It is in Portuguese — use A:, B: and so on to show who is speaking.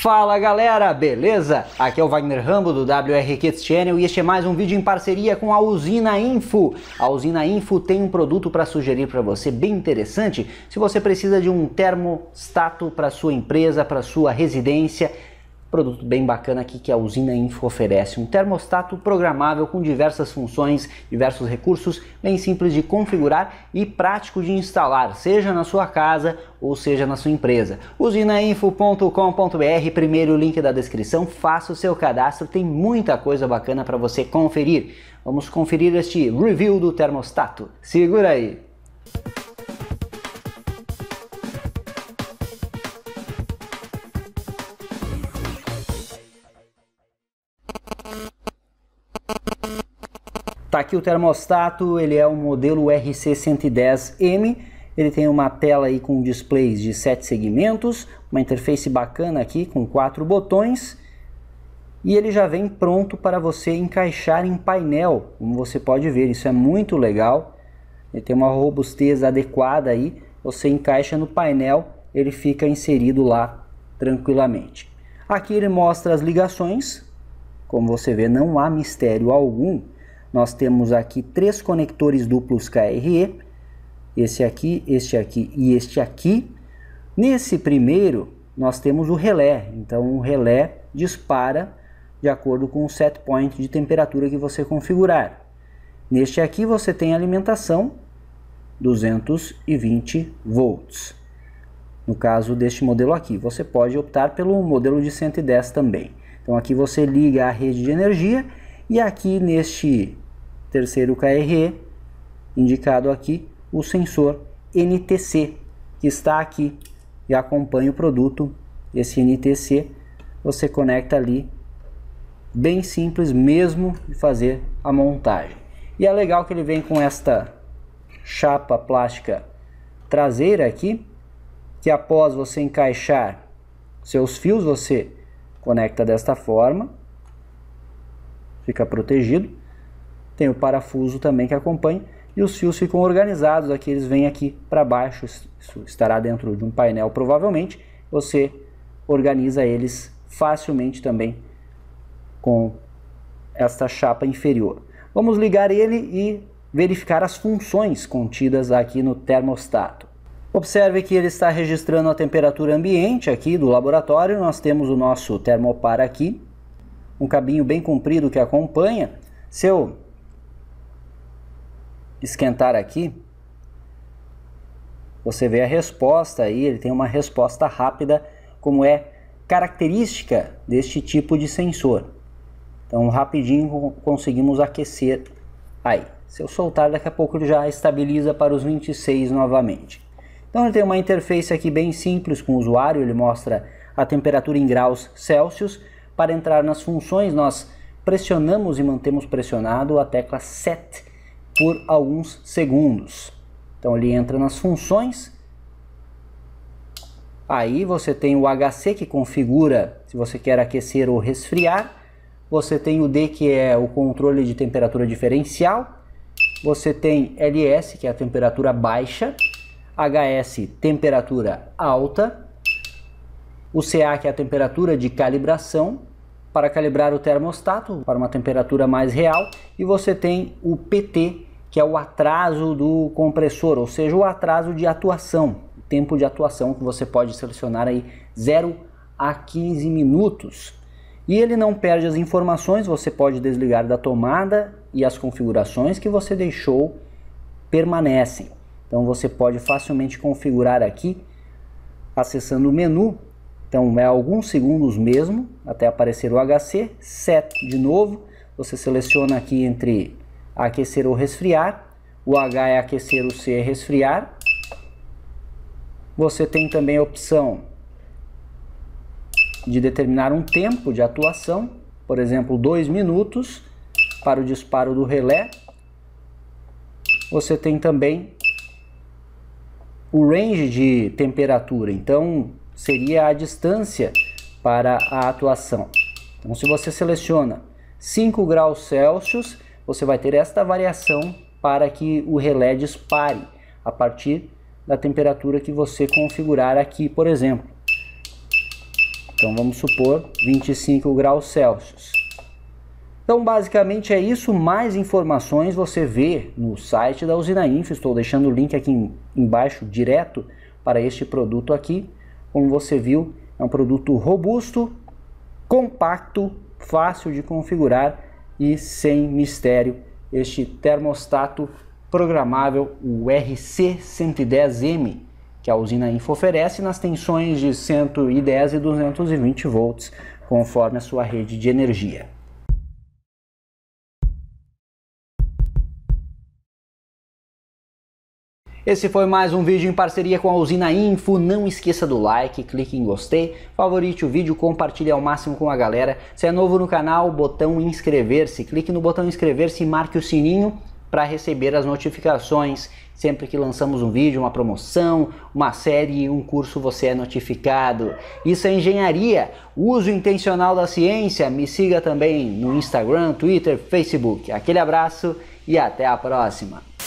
A: Fala galera, beleza? Aqui é o Wagner Rambo do WR Kids Channel e este é mais um vídeo em parceria com a Usina Info. A Usina Info tem um produto para sugerir para você bem interessante se você precisa de um termostato para sua empresa, para sua residência Produto bem bacana aqui que a usina Info oferece, um termostato programável com diversas funções, diversos recursos, bem simples de configurar e prático de instalar, seja na sua casa ou seja na sua empresa. usinainfo.com.br, primeiro link da descrição, faça o seu cadastro, tem muita coisa bacana para você conferir. Vamos conferir este review do termostato. Segura aí! Tá aqui o termostato, ele é um modelo RC110M, ele tem uma tela aí com displays de 7 segmentos, uma interface bacana aqui com quatro botões e ele já vem pronto para você encaixar em painel, como você pode ver, isso é muito legal. Ele tem uma robustez adequada aí, você encaixa no painel, ele fica inserido lá tranquilamente. Aqui ele mostra as ligações, como você vê, não há mistério algum. Nós temos aqui três conectores duplos KRE, esse aqui, este aqui e este aqui. Nesse primeiro, nós temos o relé. Então, o relé dispara de acordo com o set point de temperatura que você configurar. Neste aqui, você tem alimentação 220 volts. No caso deste modelo aqui, você pode optar pelo modelo de 110 também. Então, aqui você liga a rede de energia e aqui neste terceiro KRE, indicado aqui, o sensor NTC, que está aqui e acompanha o produto. Esse NTC você conecta ali, bem simples mesmo de fazer a montagem. E é legal que ele vem com esta chapa plástica traseira aqui, que após você encaixar seus fios, você conecta desta forma fica protegido. Tem o parafuso também que acompanha e os fios ficam organizados. Aqui eles vêm aqui para baixo, isso estará dentro de um painel provavelmente. Você organiza eles facilmente também com esta chapa inferior. Vamos ligar ele e verificar as funções contidas aqui no termostato. Observe que ele está registrando a temperatura ambiente aqui do laboratório. Nós temos o nosso termopar aqui, um cabinho bem comprido que acompanha. Se eu esquentar aqui, você vê a resposta aí, ele tem uma resposta rápida, como é característica deste tipo de sensor. Então, rapidinho conseguimos aquecer aí. Se eu soltar, daqui a pouco ele já estabiliza para os 26 novamente. Então, ele tem uma interface aqui bem simples com o usuário, ele mostra a temperatura em graus Celsius, para entrar nas funções, nós pressionamos e mantemos pressionado a tecla Set por alguns segundos. Então ele entra nas funções. Aí você tem o HC que configura se você quer aquecer ou resfriar. Você tem o D que é o controle de temperatura diferencial. Você tem LS que é a temperatura baixa. HS temperatura alta. O CA que é a temperatura de calibração para calibrar o termostato para uma temperatura mais real e você tem o PT, que é o atraso do compressor, ou seja, o atraso de atuação, tempo de atuação que você pode selecionar aí 0 a 15 minutos. E ele não perde as informações, você pode desligar da tomada e as configurações que você deixou permanecem. Então você pode facilmente configurar aqui acessando o menu então é alguns segundos mesmo até aparecer o HC, set de novo. Você seleciona aqui entre aquecer ou resfriar. O H é aquecer, o C é resfriar. Você tem também a opção de determinar um tempo de atuação, por exemplo, 2 minutos para o disparo do relé. Você tem também o range de temperatura. Então, seria a distância para a atuação. Então, se você seleciona 5 graus Celsius, você vai ter esta variação para que o relé dispare a partir da temperatura que você configurar aqui, por exemplo. Então vamos supor 25 graus Celsius. Então basicamente é isso, mais informações você vê no site da Usina Info, estou deixando o link aqui embaixo direto para este produto aqui. Como você viu, é um produto robusto, compacto, fácil de configurar e sem mistério. Este termostato programável, o RC110M, que a usina Info oferece nas tensões de 110 e 220 volts, conforme a sua rede de energia. Esse foi mais um vídeo em parceria com a Usina Info. Não esqueça do like, clique em gostei, favorite o vídeo, compartilhe ao máximo com a galera. Se é novo no canal, botão inscrever-se. Clique no botão inscrever-se e marque o sininho para receber as notificações. Sempre que lançamos um vídeo, uma promoção, uma série, um curso, você é notificado. Isso é engenharia, uso intencional da ciência. Me siga também no Instagram, Twitter, Facebook. Aquele abraço e até a próxima.